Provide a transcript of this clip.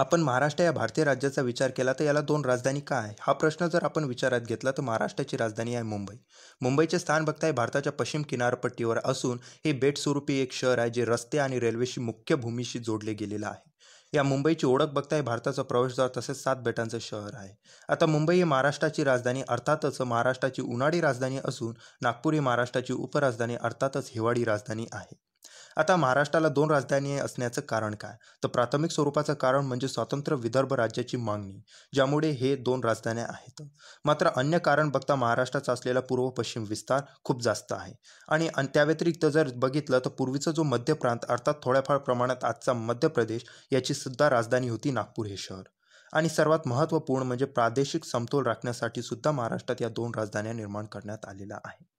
आपण महाराष्ट्र या भारतीय राज्याचा विचार केला तर याला दोन राजधानी का आहे हा प्रश्न जर आपण विचारात घेतला तर महाराष्ट्राची राजधानी आहे मुंबई मुंबईचे स्थान बघताय भारताच्या पश्चिम किनारपट्टीवर असून हे बेटस्वरूपी एक शहर आहे जे रस्ते आणि रेल्वेशी मुख्य भूमीशी जोडले गेलेलं आहे या मुंबईची ओळख बघता हे भारताचं प्रवेशद्वार तसेच सात बेटांचं शहर आहे आता मुंबई ही महाराष्ट्राची राजधानी अर्थातच महाराष्ट्राची उन्हाळी राजधानी असून नागपूर ही महाराष्ट्राची उपराजधानी अर्थातच हिवाळी राजधानी आहे आता महाराष्ट्राला दोन राजधानी असण्याचं कारण काय तर प्राथमिक स्वरूपाचं कारण म्हणजे स्वतंत्र विदर्भ राज्याची मागणी ज्यामुळे हे दोन राजधान्या आहेत मात्र अन्य कारण बघता महाराष्ट्राचा असलेला पूर्व पश्चिम विस्तार खूप जास्त आहे आणि त्या व्यतिरिक्त जर बघितलं तर पूर्वीचा जो मध्य प्रांत अर्थात थोड्याफार प्रमाणात आजचा मध्य प्रदेश याची सुद्धा राजधानी होती नागपूर हे शहर आणि सर्वात महत्त्वपूर्ण म्हणजे प्रादेशिक समतोल राखण्यासाठी सुद्धा महाराष्ट्रात या दोन राजधान्या निर्माण करण्यात आलेल्या आहेत